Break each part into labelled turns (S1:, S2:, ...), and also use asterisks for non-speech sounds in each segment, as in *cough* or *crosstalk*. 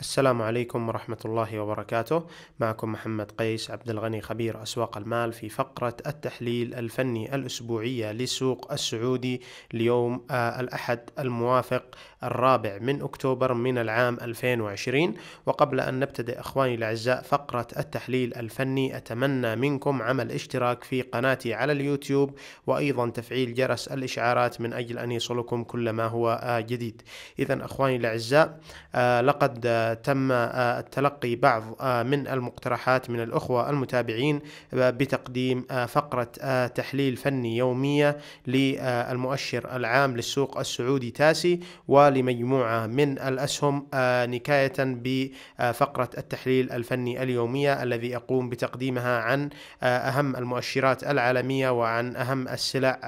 S1: السلام عليكم ورحمة الله وبركاته، معكم محمد قيس عبد الغني خبير أسواق المال في فقرة التحليل الفني الأسبوعية للسوق السعودي ليوم آه، الأحد الموافق الرابع من أكتوبر من العام 2020، وقبل أن نبتدئ إخواني الأعزاء فقرة التحليل الفني أتمنى منكم عمل اشتراك في قناتي على اليوتيوب وأيضا تفعيل جرس الإشعارات من أجل أن يصلكم كل ما هو آه، جديد. إذا إخواني الأعزاء آه، لقد تم آه، التلقي بعض آه، من المقترحات من الأخوة المتابعين آه، بتقديم فقرة تحليل فني يومية للمؤشر العام للسوق السعودي تاسي ولمجموعة من الأسهم نكاية بفقرة التحليل الفني اليومية الذي أقوم بتقديمها عن أهم المؤشرات العالمية وعن أهم السلع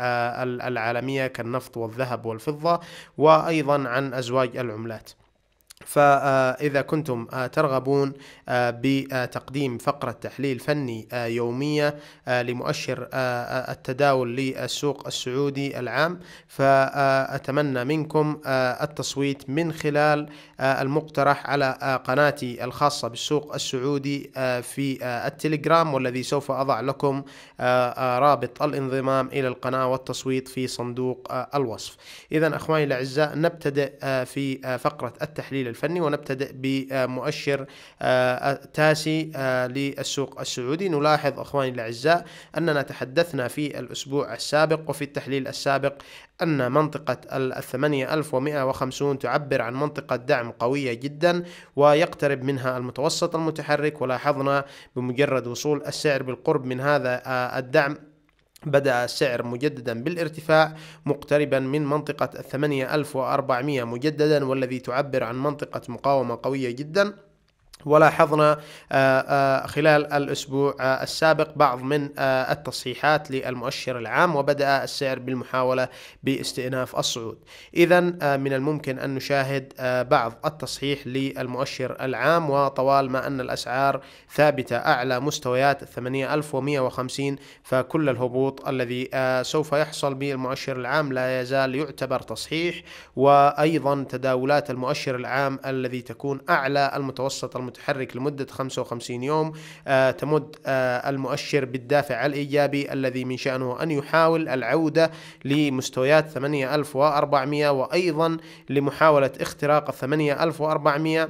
S1: العالمية كالنفط والذهب والفضة وأيضا عن أزواج العملات فإذا كنتم آه، ترغبون آه، بتقديم فقرة تحليل فني آه، يومية لمؤشر التداول للسوق السعودي العام فأتمنى منكم التصويت من خلال المقترح على قناتي الخاصة بالسوق السعودي في التليجرام والذي سوف أضع لكم رابط الانضمام إلى القناة والتصويت في صندوق الوصف إذا أخواني الأعزاء نبتدئ في فقرة التحليل الفني ونبتدئ بمؤشر آه، تاسي آه، للسوق السعودي نلاحظ أخواني الأعزاء أننا تحدثنا في الأسبوع السابق وفي التحليل السابق أن منطقة ال 8150 تعبر عن منطقة دعم قوية جدا ويقترب منها المتوسط المتحرك ولاحظنا بمجرد وصول السعر بالقرب من هذا آه، الدعم بدأ السعر مجددا بالارتفاع مقتربا من منطقة 8400 مجددا والذي تعبر عن منطقة مقاومة قوية جدا ولاحظنا آه، آه، خلال الأسبوع آه، السابق بعض من التصحيحات للمؤشر العام وبدأ السعر بالمحاولة باستئناف الصعود إذا من الممكن أن نشاهد بعض التصحيح للمؤشر العام وطوال ما أن الأسعار ثابتة أعلى مستويات 8150 فكل الهبوط الذي سوف يحصل بالمؤشر العام لا يزال يعتبر تصحيح وأيضا تداولات المؤشر العام الذي تكون أعلى المتوسط المتوسط متحرك لمدة 55 يوم آه، تمد آه، المؤشر بالدافع الإيجابي الذي من شأنه أن يحاول العودة لمستويات 8400 وأيضا لمحاولة اختراق 8400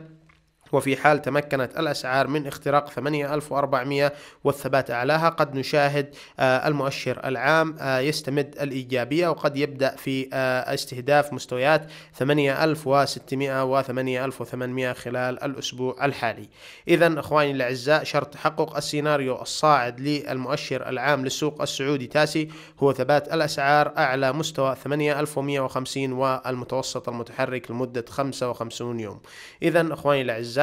S1: وفي حال تمكنت الأسعار من اختراق 8400 والثبات أعلاها قد نشاهد آه، المؤشر العام آه، يستمد الإيجابية وقد يبدأ في آه، استهداف مستويات 8600 و 8800 خلال الأسبوع الحالي إذا أخواني الأعزاء شرط تحقق السيناريو الصاعد للمؤشر العام للسوق السعودي تاسي هو ثبات الأسعار أعلى مستوى 8150 والمتوسط المتحرك لمدة 55 يوم إذا أخواني الأعزاء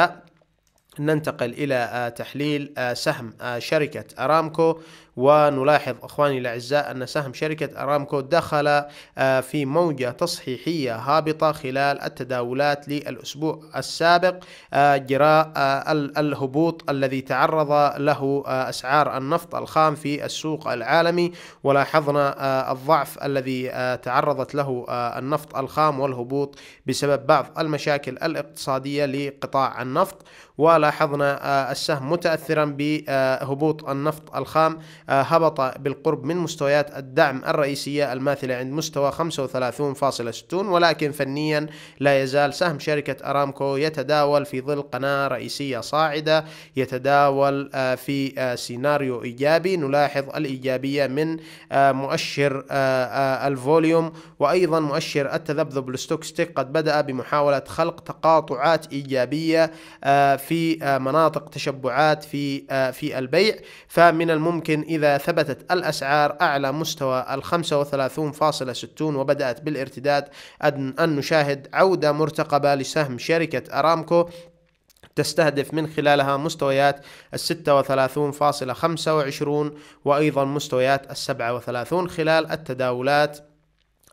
S1: ننتقل إلى آه، تحليل آه، سهم آه، شركة أرامكو ونلاحظ اخواني الاعزاء ان سهم شركه ارامكو دخل آه، في موجه تصحيحيه هابطه خلال التداولات للاسبوع السابق آه، جراء آه، الهبوط الذي تعرض له اسعار النفط الخام في السوق العالمي ولاحظنا الضعف الذي تعرضت له النفط الخام والهبوط بسبب بعض المشاكل الاقتصاديه لقطاع النفط ولاحظنا السهم متاثرا بهبوط النفط الخام آه، هبط بالقرب من مستويات الدعم الرئيسية الماثلة عند مستوى 35.60 ولكن فنيا لا يزال سهم شركة أرامكو يتداول في ظل قناة رئيسية صاعدة يتداول آه، في آه، سيناريو إيجابي نلاحظ الإيجابية من مؤشر الفوليوم وأيضا مؤشر التذبذب الستوكستيك قد بدأ بمحاولة خلق تقاطعات إيجابية آه، في آه، مناطق تشبعات في آه، في البيع فمن الممكن إذا ثبتت الأسعار أعلى مستوى ال 35.60 وبدأت بالارتداد أن نشاهد عودة مرتقبة لسهم شركة أرامكو تستهدف من خلالها مستويات ال 36.25 وأيضا مستويات ال 37 خلال التداولات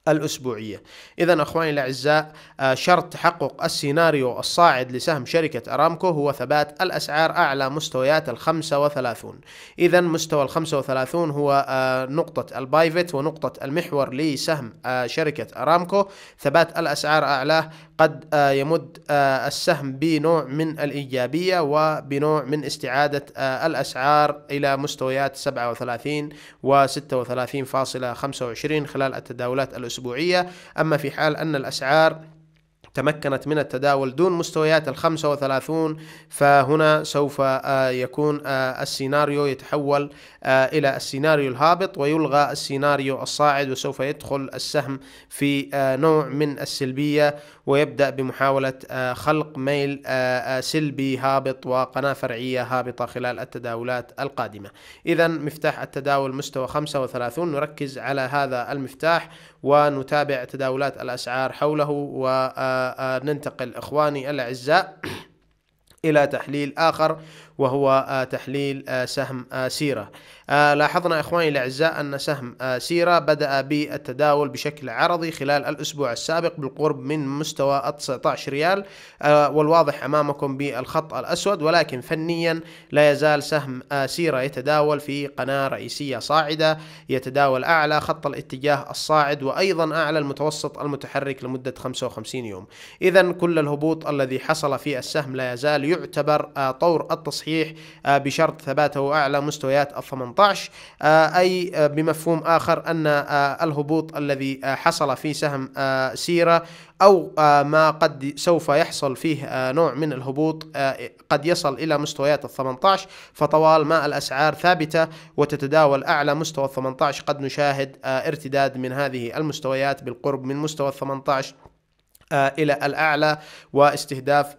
S1: الأسبوعية إذا أخواني الأعزاء آه، شرط تحقق السيناريو الصاعد لسهم شركة أرامكو هو ثبات الأسعار أعلى مستويات ال 35 إذا مستوى ال 35 هو آه، نقطة البايفت ونقطة المحور لسهم آه، شركة أرامكو ثبات الأسعار أعلى قد آه، يمد آه، السهم بنوع من الإيجابية وبنوع من استعادة آه، الأسعار إلى مستويات 37 و 36.25 خلال التداولات الأسبوعية أما في حال أن الأسعار تمكنت من التداول دون مستويات ال 35 فهنا سوف آه، يكون آه، السيناريو يتحول آه، إلى السيناريو الهابط ويلغى السيناريو الصاعد وسوف يدخل السهم في نوع من السلبية ويبدأ بمحاولة خلق ميل سلبي هابط وقناة فرعية هابطة خلال التداولات القادمة إذا مفتاح التداول مستوى 35 نركز على هذا المفتاح ونتابع تداولات الأسعار حوله وننتقل إخواني الأعزاء *clears throat* إلى تحليل آخر وهو آه، تحليل آه، سهم آه، سيرة لاحظنا إخواني الأعزاء أن سهم سيرة بدأ بالتداول بشكل عرضي خلال الأسبوع السابق بالقرب من مستوى 19 ريال والواضح أمامكم بالخط الأسود ولكن فنيا لا يزال سهم سيرة يتداول في قناة رئيسية صاعدة يتداول أعلى خط الاتجاه الصاعد وأيضا أعلى المتوسط المتحرك لمدة 55 يوم إذا كل الهبوط الذي حصل في السهم لا يزال يعتبر طور التصحيح صحيح آه، بشرط ثباته أعلى مستويات ال 18 آه، أي آه، بمفهوم آخر أن الهبوط الذي حصل في سهم سيرة أو ما قد سوف يحصل فيه نوع من الهبوط قد يصل إلى مستويات ال 18 فطوال ما الأسعار ثابتة وتتداول أعلى مستوى ال 18 قد نشاهد ارتداد من هذه المستويات بالقرب من مستوى ال 18 الى الاعلى واستهداف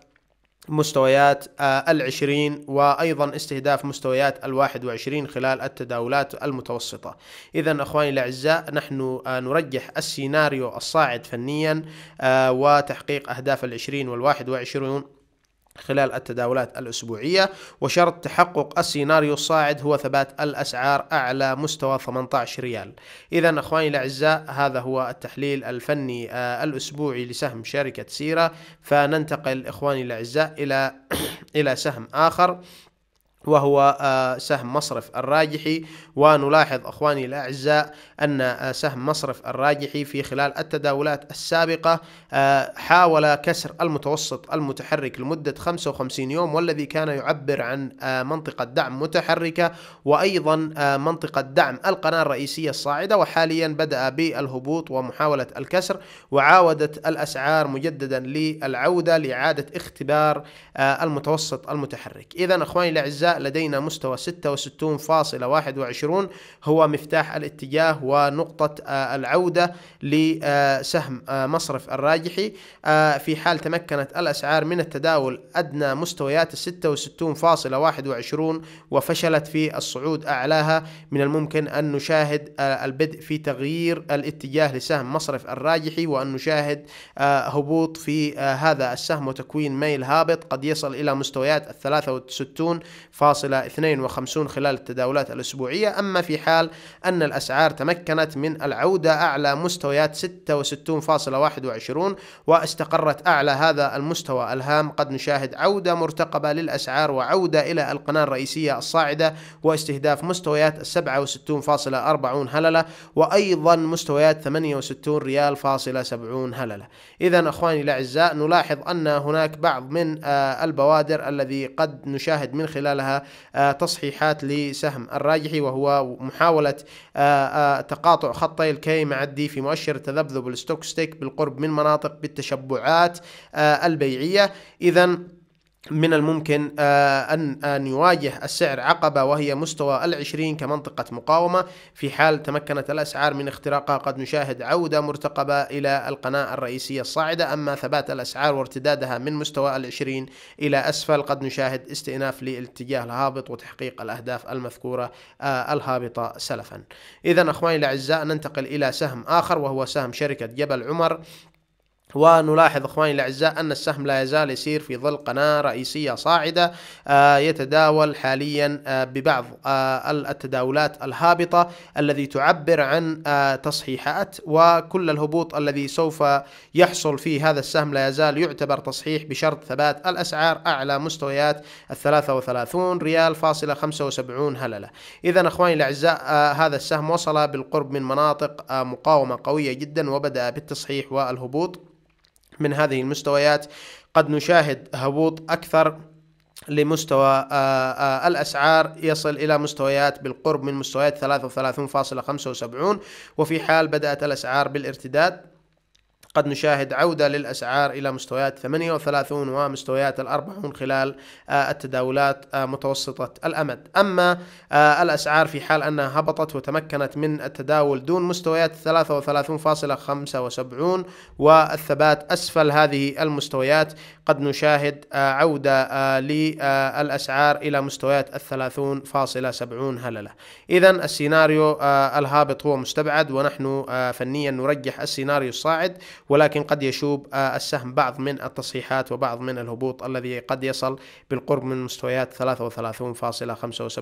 S1: مستويات آه، العشرين وأيضا استهداف مستويات الواحد وعشرين خلال التداولات المتوسطة إذا أخواني الأعزاء نحن آه، نرجح السيناريو الصاعد فنيا آه، وتحقيق أهداف العشرين والواحد وعشرون خلال التداولات الأسبوعية وشرط تحقق السيناريو الصاعد هو ثبات الأسعار أعلى مستوى 18 ريال إذا أخواني الأعزاء هذا هو التحليل الفني آه، الأسبوعي لسهم شركة سيرة فننتقل إخواني الأعزاء إلى *coughs* إلى سهم آخر وهو آه، سهم مصرف الراجحي ونلاحظ اخواني الاعزاء ان آه، سهم مصرف الراجحي في خلال التداولات السابقه آه، حاول كسر المتوسط المتحرك لمده 55 يوم والذي كان يعبر عن منطقه دعم متحركه وايضا منطقه دعم القناه الرئيسيه الصاعده وحاليا بدا بالهبوط ومحاوله الكسر وعاودت الاسعار مجددا للعوده لاعاده اختبار المتوسط المتحرك اذا اخواني الاعزاء لدينا مستوى 66.21 هو مفتاح الاتجاه ونقطة آه، العودة لسهم آه، مصرف الراجحي آه، في حال تمكنت الأسعار من التداول أدنى مستويات 66.21 وفشلت في الصعود أعلاها من الممكن أن نشاهد البدء في تغيير الاتجاه لسهم مصرف الراجحي وأن نشاهد هبوط في هذا السهم وتكوين ميل هابط قد يصل إلى مستويات 63 خلال التداولات الأسبوعية أما في حال أن الأسعار تمكنت من العودة أعلى مستويات 66.21 واستقرت أعلى هذا المستوى الهام قد نشاهد عودة مرتقبة للأسعار وعودة إلى القناة الرئيسية الصاعدة واستهداف مستويات 67.40 هللة وأيضا مستويات 68 ريال فاصلة 70 هللة إذا أخواني الأعزاء نلاحظ أن هناك بعض من آه، البوادر الذي قد نشاهد من خلالها آه، تصحيحات لسهم الراجحي وهو محاولة آه، آه، تقاطع خطي الكي مع الدي في مؤشر تذبذب ستيك بالقرب من مناطق بالتشبعات البيعية إذا من الممكن آه، أن أن آه، يواجه السعر عقبة وهي مستوى العشرين كمنطقة مقاومة في حال تمكنت الأسعار من اختراقها قد نشاهد عودة مرتقبة إلى القناة الرئيسية الصاعدة أما ثبات الأسعار وارتدادها من مستوى العشرين إلى أسفل قد نشاهد استئناف للاتجاه الهابط وتحقيق الأهداف المذكورة آه، الهابطة سلفا إذا أخواني الأعزاء ننتقل إلى سهم آخر وهو سهم شركة جبل عمر ونلاحظ اخواني الاعزاء ان السهم لا يزال يسير في ظل قناه رئيسيه صاعده آه، يتداول حاليا آه، ببعض آه، التداولات الهابطه الذي تعبر عن تصحيحات وكل الهبوط الذي سوف يحصل في هذا السهم لا يزال يعتبر تصحيح بشرط ثبات الاسعار اعلى مستويات ال 33 ريال فاصلة 75 هلله. اذا اخواني الاعزاء هذا السهم وصل بالقرب من مناطق مقاومه قويه جدا وبدا بالتصحيح والهبوط من هذه المستويات قد نشاهد هبوط أكثر لمستوى آه، آه، الأسعار يصل إلى مستويات بالقرب من مستويات 33.75 وفي حال بدأت الأسعار بالارتداد قد نشاهد عودة للأسعار إلى مستويات 38 ومستويات الأربعون خلال آه، التداولات آه، متوسطة الأمد أما آه، الأسعار في حال أنها هبطت وتمكنت من التداول دون مستويات 33.75 والثبات أسفل هذه المستويات قد نشاهد عودة للأسعار إلى مستويات الثلاثون فاصلة سبعون هللة إذا السيناريو الهابط هو مستبعد ونحن فنيا نرجح السيناريو الصاعد ولكن قد يشوب آه، السهم بعض من التصحيحات وبعض من الهبوط الذي قد يصل بالقرب من مستويات 33.75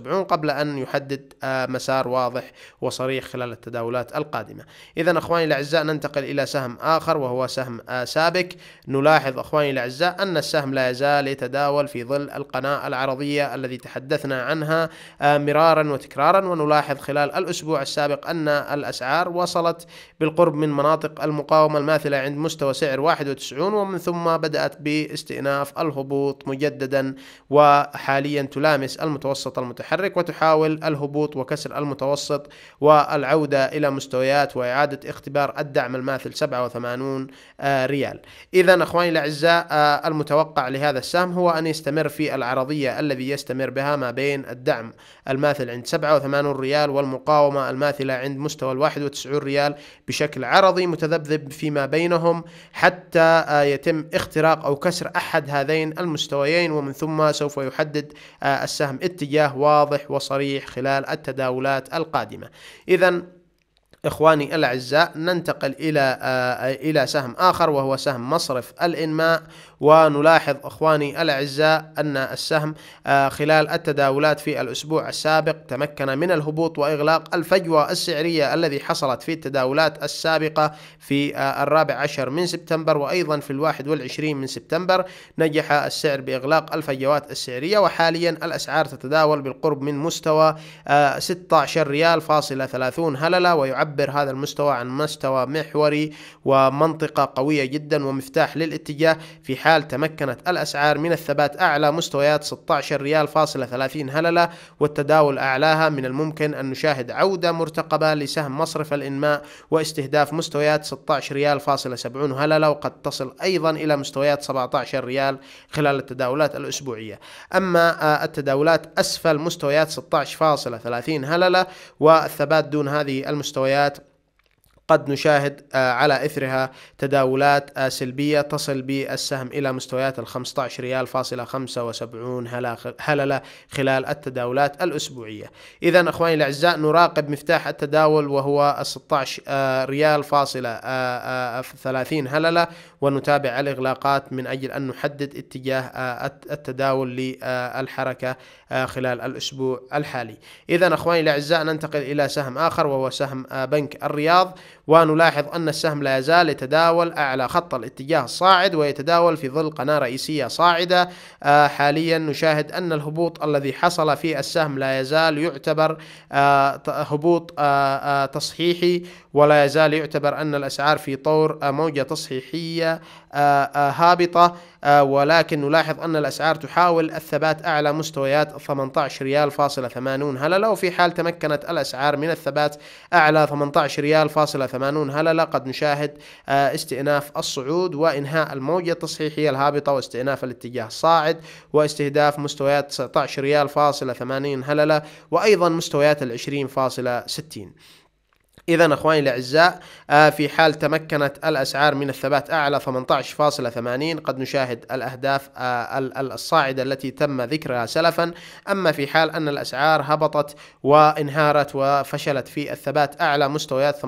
S1: قبل أن يحدد آه، مسار واضح وصريح خلال التداولات القادمة إذا أخواني الأعزاء ننتقل إلى سهم آخر وهو سهم آه، سابك نلاحظ أخواني الأعزاء أن السهم لا يزال يتداول في ظل القناة العرضية التي تحدثنا عنها مرارا وتكرارا ونلاحظ خلال الأسبوع السابق أن الأسعار وصلت بالقرب من مناطق المقاومة الماثلة السلسلة عند مستوى سعر 91 ومن ثم بدأت باستئناف الهبوط مجددا وحاليا تلامس المتوسط المتحرك وتحاول الهبوط وكسر المتوسط والعودة إلى مستويات وإعادة اختبار الدعم الماثل 87 آه، ريال إذا أخواني الأعزاء آه، المتوقع لهذا السهم هو أن يستمر في العرضية الذي يستمر بها ما بين الدعم الماثل عند 87 ريال والمقاومة الماثلة عند مستوى 91 ريال بشكل عرضي متذبذب فيما بين بينهم حتى آه، يتم اختراق أو كسر أحد هذين المستويين ومن ثم سوف يحدد آه، السهم اتجاه واضح وصريح خلال التداولات القادمة إذا إخواني الأعزاء ننتقل إلى آه، إلى سهم آخر وهو سهم مصرف الإنماء ونلاحظ اخواني الاعزاء ان السهم آه، خلال التداولات في الاسبوع السابق تمكن من الهبوط واغلاق الفجوه السعريه الذي حصلت في التداولات السابقه في آه، الرابع عشر من سبتمبر وايضا في الواحد والعشرين من سبتمبر نجح السعر باغلاق الفجوات السعريه وحاليا الاسعار تتداول بالقرب من مستوى 16 آه، ريال فاصلة 30 هللة ويعبر هذا المستوى عن مستوى محوري ومنطقة قوية جدا ومفتاح للاتجاه في حال حال تمكنت الأسعار من الثبات أعلى مستويات 16 ريال فاصلة 30 هللة والتداول أعلاها من الممكن أن نشاهد عودة مرتقبة لسهم مصرف الإنماء واستهداف مستويات 16 ريال فاصلة 70 هللة وقد تصل أيضا إلى مستويات 17 ريال خلال التداولات الأسبوعية أما آه، التداولات أسفل مستويات 16 فاصلة 30 هللة والثبات دون هذه المستويات قد نشاهد آه، على إثرها تداولات آه، سلبية تصل بالسهم إلى مستويات ال 15 ريال فاصلة 75 هللة خلال التداولات الأسبوعية إذا أخواني الأعزاء نراقب مفتاح التداول وهو 16 آه، ريال فاصلة 30 هللة ونتابع الإغلاقات من أجل أن نحدد اتجاه التداول للحركة خلال الأسبوع الحالي إذا أخواني الأعزاء ننتقل إلى سهم آخر وهو سهم بنك الرياض ونلاحظ أن السهم لا يزال يتداول أعلى خط الاتجاه الصاعد ويتداول في ظل قناة رئيسية صاعدة آه، حاليا نشاهد أن الهبوط الذي حصل في السهم لا يزال يعتبر آه، هبوط آه، تصحيحي ولا يزال يعتبر أن الأسعار في طور موجة تصحيحية آه، آه، هابطة آه، ولكن نلاحظ أن الأسعار تحاول الثبات أعلى مستويات 18 ريال فاصلة 80 هللة وفي حال تمكنت الأسعار من الثبات أعلى 18 ريال فاصلة 80 هللة قد نشاهد استئناف الصعود وإنهاء الموجة التصحيحية الهابطة واستئناف الاتجاه الصاعد واستهداف مستويات 19 ريال فاصلة 80 هللة وأيضا مستويات 20 فاصلة 60 إذا أخواني الأعزاء آه، في حال تمكنت الأسعار من الثبات أعلى 18.80 قد نشاهد الأهداف آه، الصاعدة التي تم ذكرها سلفا أما في حال أن الأسعار هبطت وانهارت وفشلت في الثبات أعلى مستويات 18.80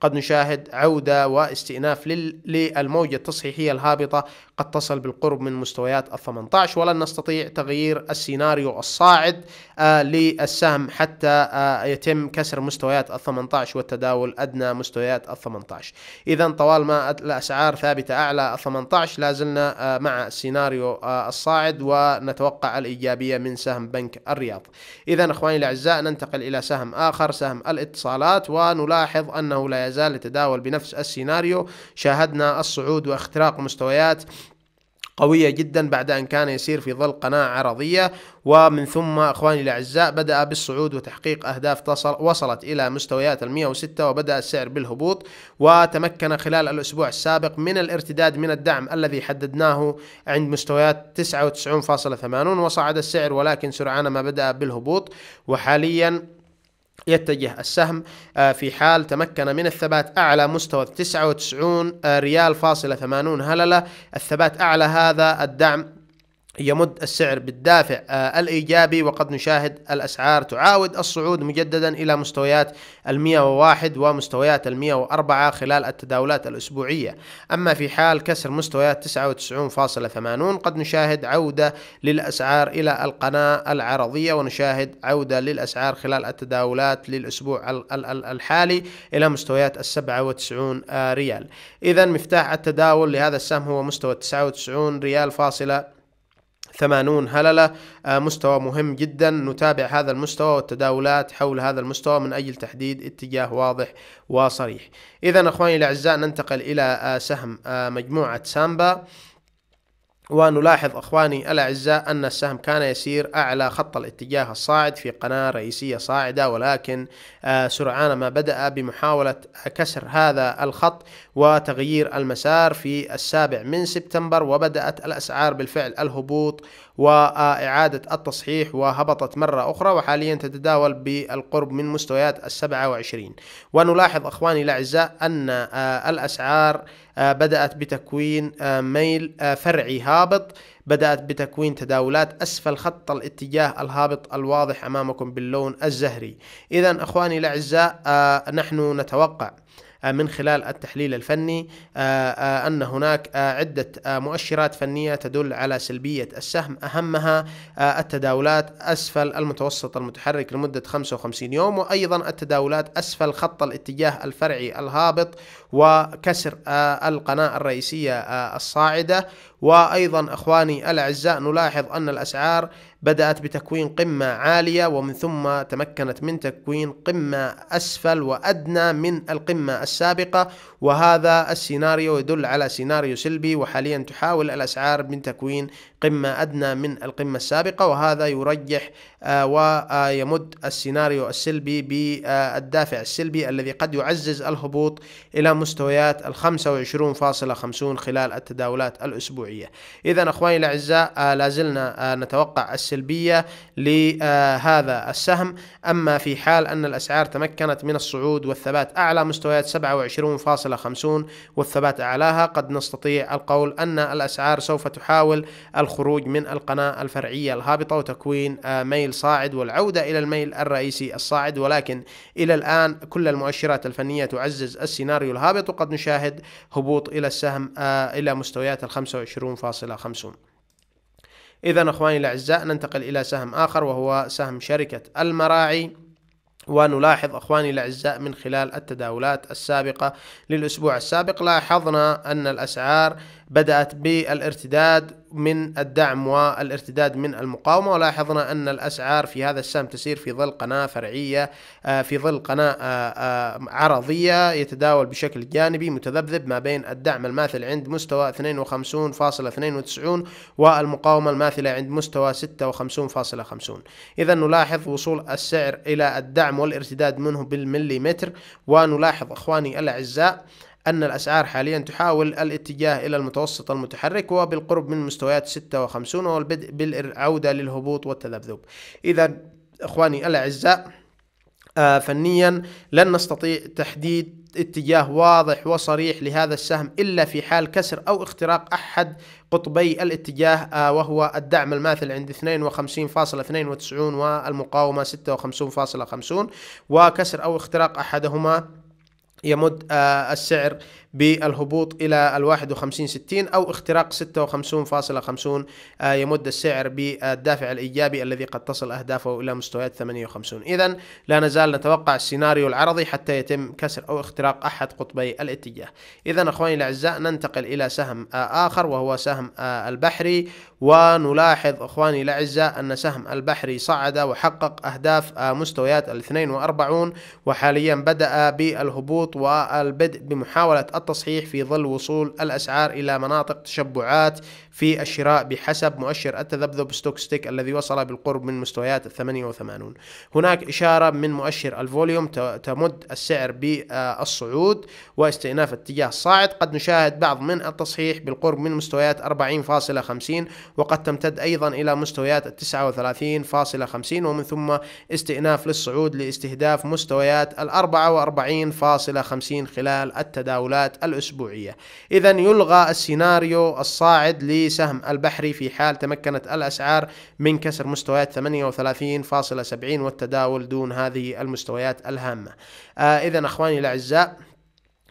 S1: قد نشاهد عودة واستئناف للموجة التصحيحية الهابطة قد تصل بالقرب من مستويات ال 18 ولن نستطيع تغيير السيناريو الصاعد آه، للسهم حتى آه، يتم كسر مستويات ال 18 والتداول أدنى مستويات ال 18 إذا طوال ما الأسعار ثابتة أعلى ال 18 لا زلنا آه، مع السيناريو الصاعد ونتوقع الإيجابية من سهم بنك الرياض إذا أخواني الأعزاء ننتقل إلى سهم آخر سهم الاتصالات ونلاحظ أنه لا يزال يتداول بنفس السيناريو شاهدنا الصعود واختراق مستويات قوية جدا بعد أن كان يسير في ظل قناة عرضية ومن ثم أخواني الأعزاء بدأ بالصعود وتحقيق أهداف تصل وصلت إلى مستويات المية 106 وبدأ السعر بالهبوط وتمكن خلال الأسبوع السابق من الارتداد من الدعم الذي حددناه عند مستويات 99.80 وصعد السعر ولكن سرعان ما بدأ بالهبوط وحاليا يتجه السهم آه، في حال تمكن من الثبات أعلى مستوى 99 آه، ريال فاصلة 80 هللة الثبات أعلى هذا الدعم يمد السعر بالدافع آه، الإيجابي وقد نشاهد الأسعار تعاود الصعود مجددا إلى مستويات ال101 ومستويات ال104 خلال التداولات الأسبوعية أما في حال كسر مستويات 99.80 قد نشاهد عودة للأسعار إلى القناة العرضية ونشاهد عودة للأسعار خلال التداولات للأسبوع الحالي إلى مستويات ال97 آه، ريال إذا مفتاح التداول لهذا السهم هو مستوى وتسعون ريال فاصلة 80 هللة آه، مستوى مهم جدا نتابع هذا المستوى والتداولات حول هذا المستوى من أجل تحديد اتجاه واضح وصريح إذا أخواني الأعزاء ننتقل إلى آه، سهم آه، مجموعة سامبا ونلاحظ اخواني الاعزاء ان السهم كان يسير اعلى خط الاتجاه الصاعد في قناه رئيسيه صاعده ولكن آه، سرعان ما بدا بمحاوله كسر هذا الخط وتغيير المسار في السابع من سبتمبر وبدات الاسعار بالفعل الهبوط وإعادة التصحيح وهبطت مرة أخرى وحاليا تتداول بالقرب من مستويات السبعة وعشرين ونلاحظ أخواني الأعزاء أن آه، الأسعار آه، بدأت بتكوين آه، ميل فرعي هابط بدأت بتكوين تداولات أسفل خط الاتجاه الهابط الواضح أمامكم باللون الزهري إذا أخواني الأعزاء نحن نتوقع آه، من خلال التحليل الفني آه، آه، أن هناك عدة مؤشرات فنية تدل على سلبية السهم أهمها التداولات أسفل المتوسط المتحرك لمدة 55 يوم وأيضا التداولات أسفل خط الاتجاه الفرعي الهابط وكسر القناة الرئيسية الصاعدة وأيضا أخواني الأعزاء نلاحظ أن الأسعار بدأت بتكوين قمة عالية ومن ثم تمكنت من تكوين قمة أسفل وأدنى من القمة السابقة وهذا السيناريو يدل على سيناريو سلبي وحاليا تحاول الأسعار من تكوين قمة أدنى من القمة السابقة وهذا يرجح آه، ويمد آه، السيناريو السلبي بالدافع السلبي الذي قد يعزز الهبوط إلى مستويات ال 25.50 خلال التداولات الأسبوعية إذا أخواني الأعزاء آه، لازلنا نتوقع السلبية لهذا السهم أما في حال أن الأسعار تمكنت من الصعود والثبات أعلى مستويات 27.50 والثبات أعلاها قد نستطيع القول أن الأسعار سوف تحاول الخروج من القناة الفرعية الهابطة وتكوين آه، ميل صاعد والعودة إلى الميل الرئيسي الصاعد ولكن إلى الآن كل المؤشرات الفنية تعزز السيناريو الهابط وقد نشاهد هبوط إلى السهم آه، إلى مستويات ال 25.50 إذا أخواني الأعزاء ننتقل إلى سهم آخر وهو سهم شركة المراعي ونلاحظ اخواني الاعزاء من خلال التداولات السابقه للاسبوع السابق لاحظنا ان الاسعار بدأت بالارتداد من الدعم والارتداد من المقاومة ولاحظنا أن الأسعار في هذا السهم تسير في ظل قناة فرعية آه، في ظل قناة آه، آه، عرضية يتداول بشكل جانبي متذبذب ما بين الدعم الماثل عند مستوى 52.92 والمقاومة الماثلة عند مستوى 56.50 إذا نلاحظ وصول السعر إلى الدعم والارتداد منه بالمليمتر ونلاحظ إخواني الأعزاء أن الأسعار حاليا تحاول الاتجاه إلى المتوسط المتحرك وبالقرب من مستويات 56 والبدء بالعودة للهبوط والتذبذب إذا إخواني الأعزاء آه، فنيا لن نستطيع تحديد اتجاه واضح وصريح لهذا السهم إلا في حال كسر أو اختراق أحد قطبي الاتجاه آه، وهو الدعم الماثل عند 52.92 والمقاومة 56.50 وكسر أو اختراق أحدهما يمد آه، السعر بالهبوط إلى ال 51 60 أو اختراق 56.50 آه، يمد السعر بالدافع الإيجابي الذي قد تصل أهدافه إلى مستويات 58 إذا لا نزال نتوقع السيناريو العرضي حتى يتم كسر أو اختراق أحد قطبي الاتجاه إذا أخواني الأعزاء ننتقل إلى سهم آه، آخر وهو سهم آه، البحري ونلاحظ أخواني الأعزاء أن سهم البحري صعد وحقق أهداف مستويات ال 42 وحاليا بدأ بالهبوط والبدء بمحاولة التصحيح في ظل وصول الأسعار إلى مناطق تشبعات في الشراء بحسب مؤشر التذبذب ستوكستيك الذي وصل بالقرب من مستويات ال 88 هناك إشارة من مؤشر الفوليوم تمد السعر بالصعود واستئناف اتجاه الصاعد قد نشاهد بعض من التصحيح بالقرب من مستويات 40.50 وقد تمتد أيضا إلى مستويات 39.50 ومن ثم استئناف للصعود لاستهداف مستويات ال 44.50 خلال التداولات الأسبوعية إذا يلغى السيناريو الصاعد ل سهم البحري في حال تمكنت الأسعار من كسر مستويات 38.70 والتداول دون هذه المستويات الهامة آه، إذا أخواني الأعزاء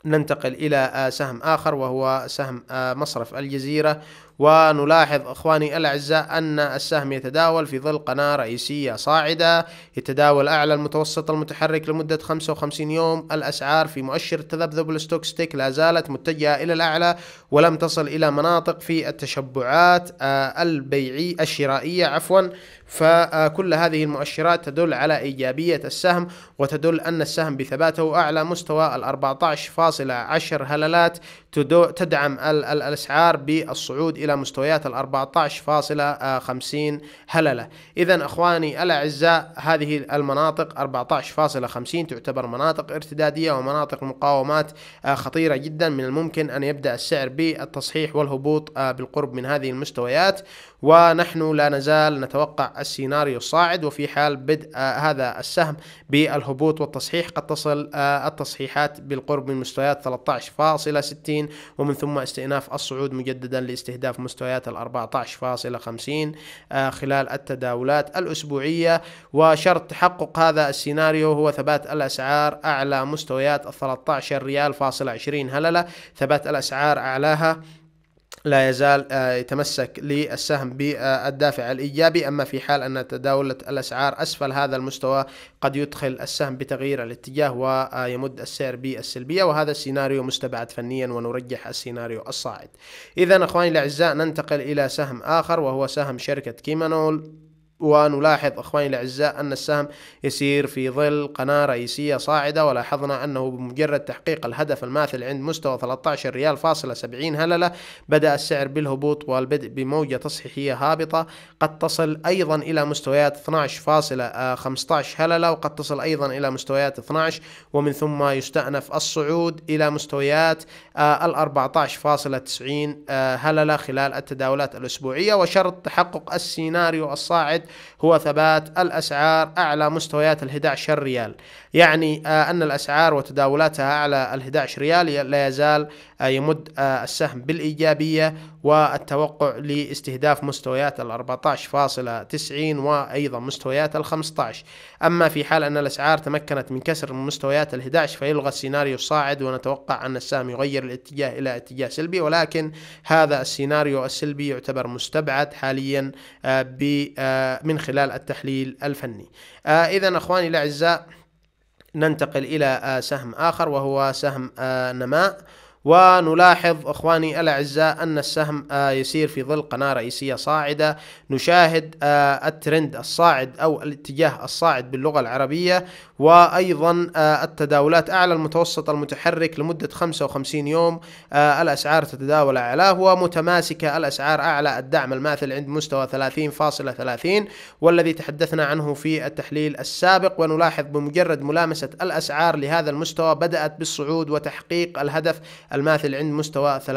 S1: ننتقل إلى آه، سهم آخر وهو سهم آه، مصرف الجزيرة ونلاحظ اخواني الاعزاء ان السهم يتداول في ظل قناه رئيسيه صاعده يتداول اعلى المتوسط المتحرك لمده 55 يوم الاسعار في مؤشر التذبذب الستوكستيك لا زالت متجهه الى الاعلى ولم تصل الى مناطق في التشبعات آه، البيعي الشرائيه عفوا فكل هذه المؤشرات تدل على إيجابية السهم وتدل أن السهم بثباته أعلى مستوى ال 14.10 هللات تدعم الأسعار بالصعود إلى مستويات ال 14.50 هللة إذا أخواني الأعزاء هذه المناطق 14.50 تعتبر مناطق ارتدادية ومناطق مقاومات آه، خطيرة جدا من الممكن أن يبدأ السعر بالتصحيح والهبوط آه، بالقرب من هذه المستويات ونحن لا نزال نتوقع السيناريو الصاعد وفي حال بدء آه، هذا السهم بالهبوط والتصحيح قد تصل آه، التصحيحات بالقرب من مستويات 13.60 ومن ثم استئناف الصعود مجددا لاستهداف مستويات ال 14.50 آه، خلال التداولات الأسبوعية وشرط تحقق هذا السيناريو هو ثبات الأسعار أعلى مستويات ال 13 ريال فاصل 20 هللة ثبات الأسعار أعلاها لا يزال آه، يتمسك للسهم بالدافع الإيجابي أما في حال أن تداولت الأسعار أسفل هذا المستوى قد يدخل السهم بتغيير الاتجاه ويمد السعر بالسلبية وهذا السيناريو مستبعد فنيا ونرجح السيناريو الصاعد إذا أخواني الأعزاء ننتقل إلى سهم آخر وهو سهم شركة كيمانول ونلاحظ اخواني الاعزاء ان السهم يسير في ظل قناه رئيسيه صاعده ولاحظنا انه بمجرد تحقيق الهدف الماثل عند مستوى 13 ريال فاصلة 70 هلله بدا السعر بالهبوط والبدء بموجه تصحيحيه هابطه قد تصل ايضا الى مستويات 12 فاصلة 15 هلله وقد تصل ايضا الى مستويات 12 ومن ثم يستانف الصعود الى مستويات ال 14.90 هلله خلال التداولات الاسبوعيه وشرط تحقق السيناريو الصاعد هو ثبات الأسعار أعلى مستويات ال 11 ريال يعني آه، أن الأسعار وتداولاتها أعلى ال 11 ريال لا يزال آه، يمد آه، السهم بالإيجابية والتوقع لاستهداف مستويات ال 14.90 وأيضا مستويات ال 15 أما في حال أن الأسعار تمكنت من كسر مستويات ال 11 فيلغى السيناريو الصاعد ونتوقع أن السهم يغير الاتجاه إلى اتجاه سلبي ولكن هذا السيناريو السلبي يعتبر مستبعد حاليا ب من خلال التحليل الفني آه، إذا أخواني الأعزاء ننتقل إلى آه، سهم آخر وهو سهم آه، نماء ونلاحظ اخواني الاعزاء ان السهم آه، يسير في ظل قناه رئيسيه صاعده نشاهد آه، الترند الصاعد او الاتجاه الصاعد باللغه العربيه وايضا آه، التداولات اعلى المتوسط المتحرك لمده 55 يوم الاسعار تتداول اعلاه ومتماسكه الاسعار اعلى الدعم الماثل عند مستوى 30.30 والذي تحدثنا عنه في التحليل السابق ونلاحظ بمجرد ملامسه الاسعار لهذا المستوى بدات بالصعود وتحقيق الهدف الماثل عند مستوى 33.70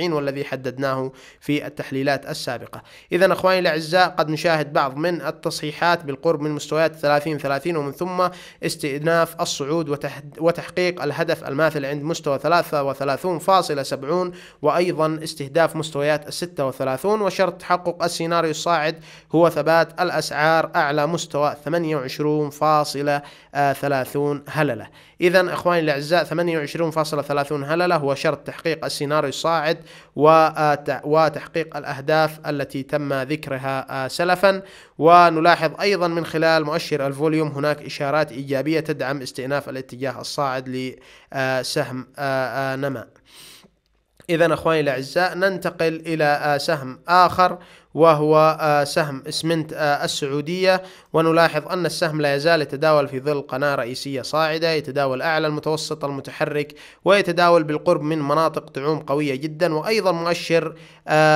S1: والذي حددناه في التحليلات السابقة إذا أخواني الأعزاء قد نشاهد بعض من التصحيحات بالقرب من مستويات 30 30 ومن ثم استئناف الصعود وتحقيق الهدف الماثل عند مستوى 33.70 وأيضا استهداف مستويات 36 وشرط تحقق السيناريو الصاعد هو ثبات الأسعار أعلى مستوى 28.30 هللة إذا إخواني الأعزاء 28.30 هللة هو شرط تحقيق السيناريو الصاعد آه، وتحقيق الأهداف التي تم ذكرها آه، سلفا ونلاحظ أيضا من خلال مؤشر الفوليوم هناك إشارات إيجابية تدعم استئناف الاتجاه الصاعد لسهم آه، نمى إذا أخواني الأعزاء ننتقل إلى آه، سهم آخر وهو آه، سهم اسمنت آه، السعودية ونلاحظ أن السهم لا يزال يتداول في ظل قناة رئيسية صاعدة يتداول أعلى المتوسط المتحرك ويتداول بالقرب من مناطق دعوم قوية جدا وأيضا مؤشر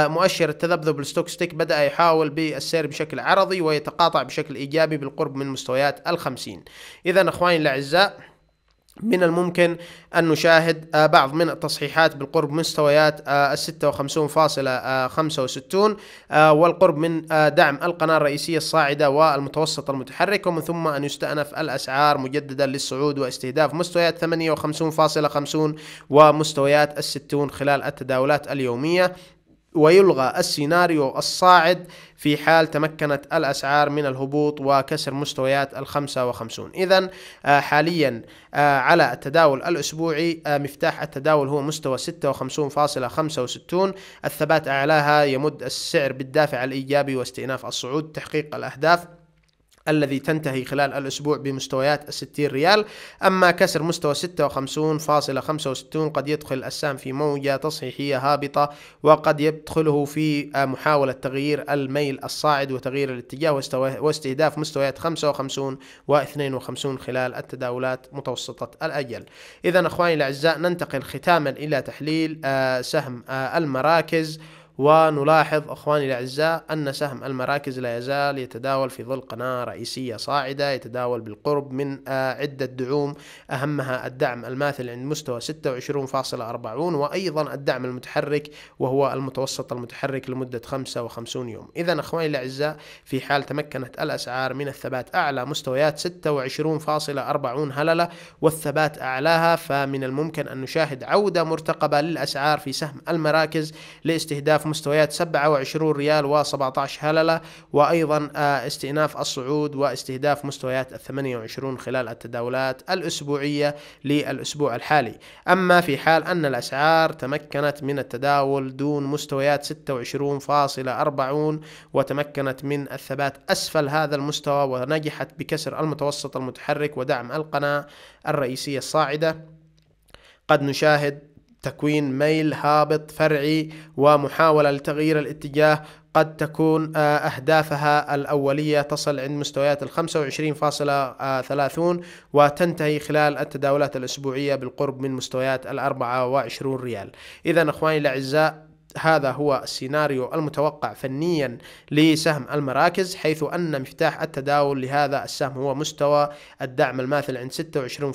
S1: مؤشر التذبذب الستوكستيك بدأ يحاول بالسير بشكل عرضي ويتقاطع بشكل إيجابي بالقرب من مستويات الخمسين إذا أخواني الأعزاء من الممكن أن نشاهد آه، بعض من التصحيحات بالقرب مستويات آه، ال 56.65 آه، والقرب من دعم القناة الرئيسية الصاعدة والمتوسط المتحرك ومن ثم أن يستأنف الأسعار مجددا للصعود واستهداف مستويات 58.50 ومستويات الستون خلال التداولات اليومية ويلغى السيناريو الصاعد في حال تمكنت الأسعار من الهبوط وكسر مستويات الخمسة 55 إذا آه، حاليا آه، على التداول الأسبوعي آه، مفتاح التداول هو مستوى فاصلة وستون الثبات أعلاها يمد السعر بالدافع الإيجابي واستئناف الصعود تحقيق الأهداف الذي تنتهي خلال الأسبوع بمستويات 60 ريال أما كسر مستوى 56.65 قد يدخل السهم في موجة تصحيحية هابطة وقد يدخله في محاولة تغيير الميل الصاعد وتغيير الاتجاه واستهداف مستويات 55 و52 خلال التداولات متوسطة الأجل إذا أخواني الأعزاء ننتقل ختاما إلى تحليل آه، سهم آه، المراكز ونلاحظ اخواني الاعزاء ان سهم المراكز لا يزال يتداول في ظل قناه رئيسيه صاعده يتداول بالقرب من آه، عده دعوم اهمها الدعم الماثل عند مستوى 26.40 وايضا الدعم المتحرك وهو المتوسط المتحرك لمده 55 يوم. اذا اخواني الاعزاء في حال تمكنت الاسعار من الثبات اعلى مستويات 26.40 هلله والثبات اعلاها فمن الممكن ان نشاهد عوده مرتقبه للاسعار في سهم المراكز لاستهداف استئناف مستويات 27 ريال و17 هللة وأيضا آه، استئناف الصعود واستهداف مستويات 28 خلال التداولات الأسبوعية للأسبوع الحالي أما في حال أن الأسعار تمكنت من التداول دون مستويات 26.40 وتمكنت من الثبات أسفل هذا المستوى ونجحت بكسر المتوسط المتحرك ودعم القناة الرئيسية الصاعدة قد نشاهد تكوين ميل هابط فرعي ومحاولة لتغيير الاتجاه قد تكون آه، أهدافها الأولية تصل عند مستويات ال 25.30 وتنتهي خلال التداولات الأسبوعية بالقرب من مستويات ال 24 ريال إذا أخواني الأعزاء هذا هو السيناريو المتوقع فنيا لسهم المراكز حيث أن مفتاح التداول لهذا السهم هو مستوى الدعم الماثل عند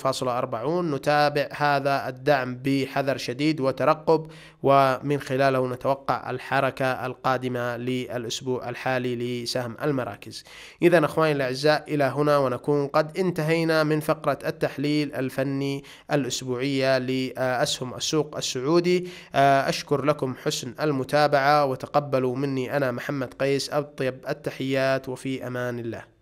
S1: 26.40 نتابع هذا الدعم بحذر شديد وترقب ومن خلاله نتوقع الحركة القادمة للأسبوع الحالي لسهم المراكز إذا أخواني الأعزاء إلى هنا ونكون قد انتهينا من فقرة التحليل الفني الأسبوعية لأسهم السوق السعودي أشكر لكم حسن حسن المتابعة وتقبلوا مني أنا محمد قيس أطيب التحيات وفي أمان الله